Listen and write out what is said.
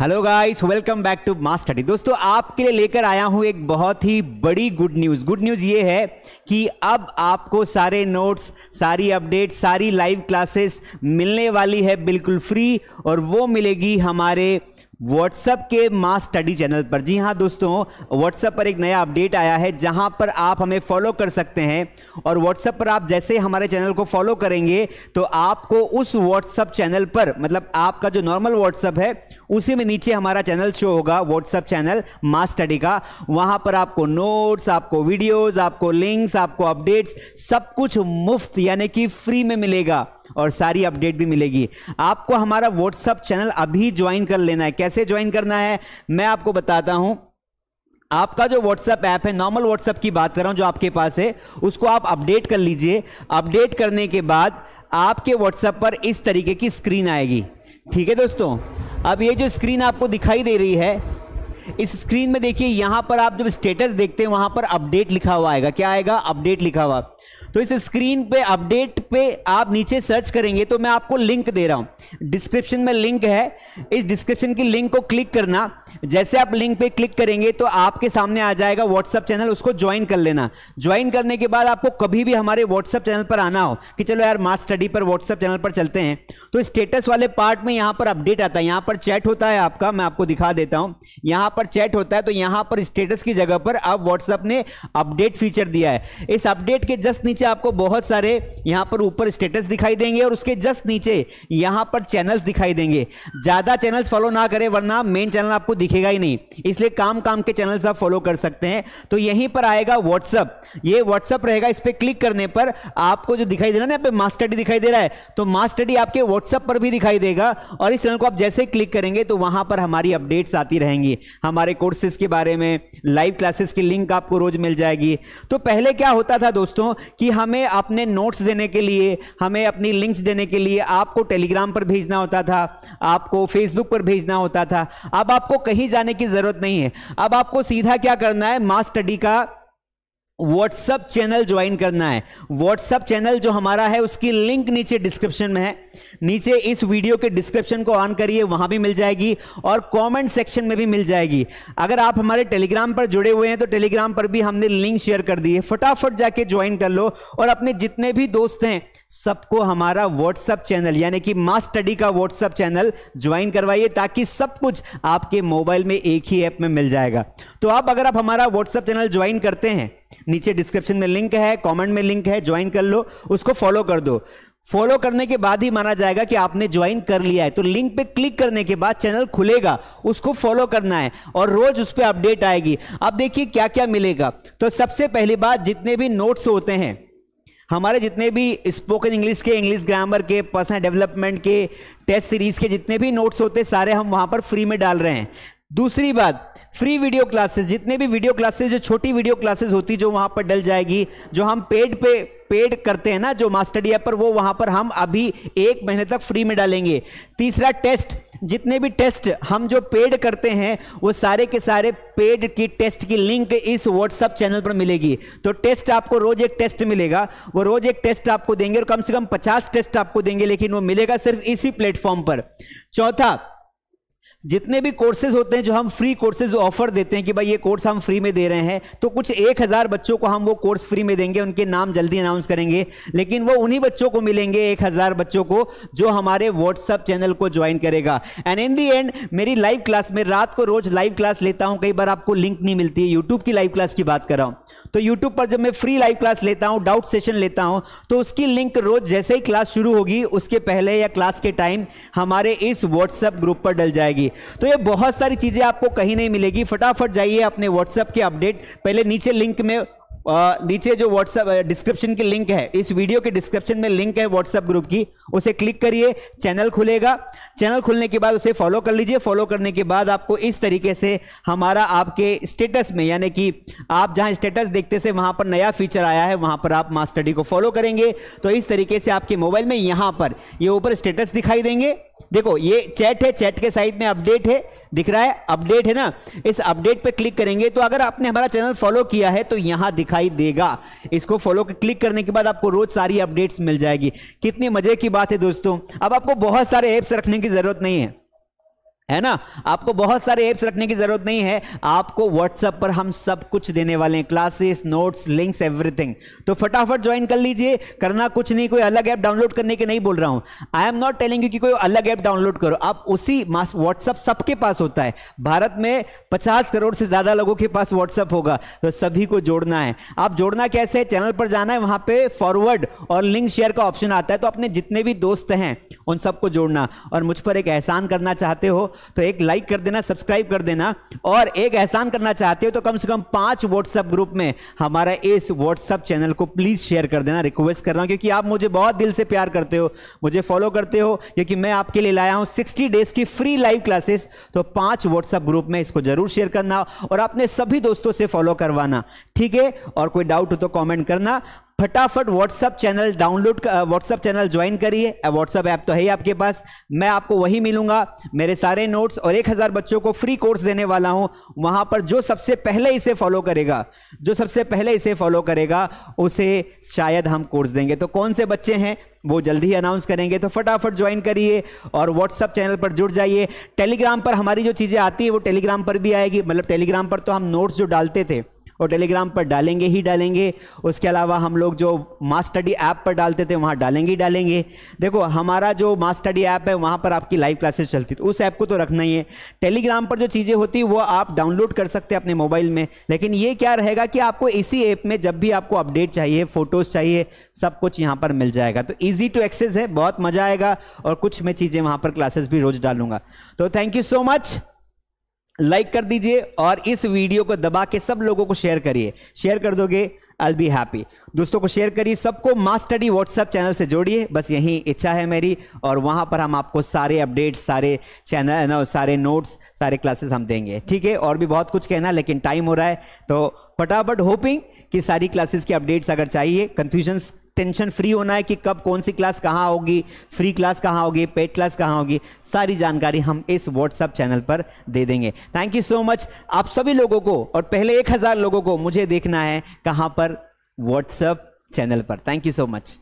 hello guys welcome back to Mass Study दोस्तों आपके लिए लेकर आया हूं एक बहुत ही बड़ी गुड न्यूज़ गुड न्यूज़ ये है कि अब आपको सारे नोट्स सारी अपडेट सारी लाइव क्लासेस मिलने वाली है बिल्कुल फ्री और वो मिलेगी हमारे व्हाट्सएप के मास स्टडी चैनल पर जी हाँ दोस्तों व्हाट्सएप पर एक नया अपडेट आया है जहाँ पर आप हमें फॉलो कर सकते हैं और व्हाट्सएप पर आप जैसे हमारे चैनल को फॉलो करेंगे तो आपको उस व्हाट्सएप चैनल पर मतलब आपका जो नॉर्मल व्हाट्सएप है उसी में नीचे हमारा चैनल शो होगा व्हाट्सअप चैनल मास स्टडी का वहां पर आपको नोट्स आपको वीडियोस आपको लिंक्स आपको अपडेट्स सब कुछ मुफ्त यानी कि फ्री में मिलेगा और सारी अपडेट भी मिलेगी आपको हमारा व्हाट्सअप चैनल अभी ज्वाइन कर लेना है कैसे ज्वाइन करना है मैं आपको बताता हूं आपका जो व्हाट्सएप ऐप है नॉर्मल व्हाट्सएप की बात कर रहा हूं जो आपके पास है उसको आप अपडेट कर लीजिए अपडेट करने के बाद आपके व्हाट्सएप पर इस तरीके की स्क्रीन आएगी ठीक है दोस्तों अब ये जो स्क्रीन आपको दिखाई दे रही है इस स्क्रीन में देखिए यहां पर आप जब स्टेटस देखते हैं वहां पर अपडेट लिखा हुआ आएगा क्या आएगा अपडेट लिखा हुआ तो इस स्क्रीन पे अपडेट पे आप नीचे सर्च करेंगे तो मैं आपको लिंक दे रहा हूं डिस्क्रिप्शन में लिंक है इस डिस्क्रिप्शन की लिंक को क्लिक करना जैसे आप लिंक पे क्लिक करेंगे तो आपके सामने आ जाएगा व्हाट्सअप चैनल उसको ज्वाइन कर लेना ज्वाइन करने के बाद आपको कभी भी हमारे व्हाट्सअप चैनल पर आना हो कि चलो यार मास्ट स्टडी पर व्हाट्सअप चैनल पर चलते हैं तो स्टेटस वाले पार्ट में यहां पर अपडेट आता है यहां पर चैट होता है आपका मैं आपको दिखा देता हूं यहां पर चैट होता है तो यहां पर स्टेटस की जगह पर अब व्हाट्सअप ने अपडेट फीचर दिया है इस अपडेट के जस्ट नीचे आपको बहुत सारे यहां पर ऊपर स्टेटस दिखाई देंगे और उसके जस्ट नीचे यहां पर चैनल्स दिखाई देंगे ज़्यादा चैनल्स फॉलो ना करें वरना मेन चैनल आपको दिखेगा ही नहीं इसलिए काम काम के चैनल्स आप फॉलो कर सकते हैं तो यहीं पर आएगा व्हाट्सअप ये व्हाट्सअप रहेगा इस पर क्लिक करने पर आपको जो दिखाई दे रहा है ना यहाँ पे मास्टडी दिखाई दे रहा है तो मास्टडी आपके व्हाट्सअप पर भी दिखाई देगा और इस चैनल को आप जैसे क्लिक करेंगे तो वहां पर हमारी अपडेट्स आती रहेंगी हमारे कोर्सेज के बारे में लाइव क्लासेस की लिंक आपको रोज मिल जाएगी तो पहले क्या होता था दोस्तों कि हमें अपने नोट्स देने के लिए हमें अपनी लिंक्स देने के लिए आपको टेलीग्राम पर भेजना होता था आपको फेसबुक पर भेजना होता था अब आपको कहीं जाने की ज़रूरत नहीं है अब आपको सीधा क्या करना है मास स्टडी का व्हाट्सअप चैनल ज्वाइन करना है व्हाट्सअप चैनल जो हमारा है उसकी लिंक नीचे डिस्क्रिप्शन में है नीचे इस वीडियो के डिस्क्रिप्शन को ऑन करिए वहां भी मिल जाएगी और कमेंट सेक्शन में भी मिल जाएगी अगर आप हमारे टेलीग्राम पर जुड़े हुए हैं तो टेलीग्राम पर भी हमने लिंक शेयर कर दी है फटाफट जाके ज्वाइन कर लो और अपने जितने भी दोस्त हैं सबको हमारा व्हाट्सअप चैनल यानी कि मास स्टडी का व्हाट्सअप चैनल ज्वाइन करवाइए ताकि सब कुछ आपके मोबाइल में एक ही ऐप में मिल जाएगा तो आप अगर आप हमारा व्हाट्सअप चैनल ज्वाइन करते हैं नीचे डिस्क्रिप्शन में लिंक है कमेंट में लिंक है ज्वाइन कर लो उसको फॉलो कर दो फॉलो करने के बाद ही माना जाएगा कि आपने ज्वाइन कर लिया है तो लिंक पे क्लिक करने के बाद चैनल खुलेगा उसको फॉलो करना है और रोज उस पर अपडेट आएगी अब देखिए क्या क्या मिलेगा तो सबसे पहली बात जितने भी नोट्स होते हैं हमारे जितने भी स्पोकन इंग्लिश के इंग्लिश ग्रामर के पर्सनल डेवलपमेंट के टेस्ट सीरीज़ के जितने भी नोट्स होते सारे हम वहाँ पर फ्री में डाल रहे हैं दूसरी बात फ्री वीडियो क्लासेस जितने भी वीडियो क्लासेस जो छोटी वीडियो क्लासेस होती जो वहां पर डल जाएगी जो हम पेड पे पेड करते हैं ना जो मास्टर डी पर वो वहां पर हम अभी एक महीने तक फ्री में डालेंगे तीसरा टेस्ट जितने भी टेस्ट हम जो पेड करते हैं वो सारे के सारे पेड की टेस्ट की लिंक इस व्हाट्सअप चैनल पर मिलेगी तो टेस्ट आपको रोज एक टेस्ट मिलेगा वो रोज एक टेस्ट आपको देंगे और कम से कम पचास टेस्ट आपको देंगे लेकिन वो मिलेगा सिर्फ इसी प्लेटफॉर्म पर चौथा जितने भी कोर्सेज होते हैं जो हम फ्री कोर्सेज ऑफर देते हैं कि भाई ये कोर्स हम फ्री में दे रहे हैं तो कुछ एक हज़ार बच्चों को हम वो कोर्स फ्री में देंगे उनके नाम जल्दी अनाउंस करेंगे लेकिन वो उन्हीं बच्चों को मिलेंगे एक हज़ार बच्चों को जो हमारे व्हाट्सअप चैनल को ज्वाइन करेगा एंड इन दी एंड मेरी लाइव क्लास में रात को रोज लाइव क्लास लेता हूँ कई बार आपको लिंक नहीं मिलती है यूट्यूब की लाइव क्लास की बात कर रहा हूँ तो यूट्यूब पर जब मैं फ्री लाइव क्लास लेता हूँ डाउट सेशन लेता हूँ तो उसकी लिंक रोज जैसे ही क्लास शुरू होगी उसके पहले या क्लास के टाइम हमारे इस व्हाट्सएप ग्रुप पर डल जाएगी तो ये बहुत सारी चीज़ें आपको कहीं नहीं मिलेगी फटाफट जाइए अपने व्हाट्सएप के अपडेट पहले नीचे लिंक में नीचे जो व्हाट्सएप डिस्क्रिप्शन की लिंक है इस वीडियो के डिस्क्रिप्शन में लिंक है व्हाट्सएप ग्रुप की उसे क्लिक करिए चैनल खुलेगा चैनल खुलने के बाद उसे फॉलो कर लीजिए फॉलो करने के बाद आपको इस तरीके से हमारा आपके स्टेटस में यानी कि आप जहां स्टेटस देखते से वहां पर नया फीचर आया है वहां पर आप मास्टडी को फॉलो करेंगे तो इस तरीके से आपके मोबाइल में यहां पर ये ऊपर स्टेटस दिखाई देंगे देखो ये चैट है चैट के साइड में अपडेट है दिख रहा है अपडेट है ना इस अपडेट पे क्लिक करेंगे तो अगर आपने हमारा चैनल फॉलो किया है तो यहां दिखाई देगा इसको फॉलो क्लिक करने के बाद आपको रोज सारी अपडेट्स मिल जाएगी कितनी मजे की बात है दोस्तों अब आपको बहुत सारे ऐप्स रखने की जरूरत नहीं है है ना आपको बहुत सारे ऐप्स रखने की जरूरत नहीं है आपको व्हाट्सएप पर हम सब कुछ देने वाले हैं क्लासेस नोट्स लिंक्स एवरीथिंग तो फटाफट ज्वाइन कर लीजिए करना कुछ नहीं कोई अलग ऐप डाउनलोड करने के नहीं बोल रहा हूं I am not telling you कि कोई अलग ऐप डाउनलोड करो आप उसी व्हाट्सएप सबके पास होता है भारत में पचास करोड़ से ज्यादा लोगों के पास व्हाट्सएप होगा तो सभी को जोड़ना है आप जोड़ना कैसे है चैनल पर जाना है वहां पर फॉरवर्ड और लिंक शेयर का ऑप्शन आता है तो अपने जितने भी दोस्त हैं उन सबको जोड़ना और मुझ पर एक एहसान करना चाहते हो तो एक लाइक कर देना सब्सक्राइब कर देना और एक एहसान करना चाहते हो तो कम से कम पांच व्हाट्सएप ग्रुप में हमारा इस व्हाट्सएप चैनल को प्लीज शेयर कर देना रिक्वेस्ट कर रहा हूं क्योंकि आप मुझे बहुत दिल से प्यार करते हो मुझे फॉलो करते हो क्योंकि मैं आपके लिए लाया हूं सिक्सटी डेज की फ्री लाइव क्लासेस तो पांच व्हाट्सएप ग्रुप में इसको जरूर शेयर करना और अपने सभी दोस्तों से फॉलो करवाना ठीक है और कोई डाउट हो तो कॉमेंट करना फटाफट WhatsApp channel download WhatsApp channel join करिए व्हाट्सअप ऐप तो है ही आपके पास मैं आपको वही मिलूंगा मेरे सारे नोट्स और एक हज़ार बच्चों को फ्री कोर्स देने वाला हूं वहां पर जो सबसे पहले इसे फॉलो करेगा जो सबसे पहले इसे फॉलो करेगा उसे शायद हम कोर्स देंगे तो कौन से बच्चे हैं वो जल्दी ही अनाउंस करेंगे तो फटाफट ज्वाइन करिए और व्हाट्सअप चैनल पर जुड़ जाइए टेलीग्राम पर हमारी जो चीज़ें आती है वो टेलीग्राम पर भी आएगी मतलब टेलीग्राम पर तो हम नोट्स जो डालते थे और टेलीग्राम पर डालेंगे ही डालेंगे उसके अलावा हम लोग जो मास स्टडी ऐप पर डालते थे वहाँ डालेंगे ही डालेंगे देखो हमारा जो मास स्टडी ऐप है वहाँ पर आपकी लाइव क्लासेस चलती थी उस ऐप को तो रखना ही है टेलीग्राम पर जो चीज़ें होती वो आप डाउनलोड कर सकते हैं अपने मोबाइल में लेकिन ये क्या रहेगा कि आपको इसी ऐप में जब भी आपको अपडेट चाहिए फोटोज़ चाहिए सब कुछ यहाँ पर मिल जाएगा तो ईजी टू एक्सेस है बहुत मज़ा आएगा और कुछ मैं चीज़ें वहाँ पर क्लासेस भी रोज़ डालूंगा तो thank you so much like कर दीजिए और इस वीडियो को दबा के सब लोगों को शेयर करिए शेयर कर दोगे आई बी हैप्पी दोस्तों को शेयर करिए सबको माँ स्टडी व्हाट्सएप चैनल से जोड़िए बस यही इच्छा है मेरी और वहाँ पर हम आपको सारे अपडेट्स सारे चैनल ना सारे नोट्स सारे क्लासेस हम देंगे ठीक है और भी बहुत कुछ कहना लेकिन टाइम हो रहा है तो फटाफट होपिंग कि सारी क्लासेस की अपडेट्स अगर चाहिए कन्फ्यूजन्स टेंशन फ्री होना है कि कब कौन सी क्लास कहाँ होगी फ्री क्लास कहाँ होगी पेड क्लास कहाँ होगी सारी जानकारी हम इस व्हाट्सअप चैनल पर दे देंगे थैंक यू सो मच आप सभी लोगों को और पहले एक हज़ार लोगों को मुझे देखना है कहाँ पर व्हाट्सअप चैनल पर थैंक यू सो मच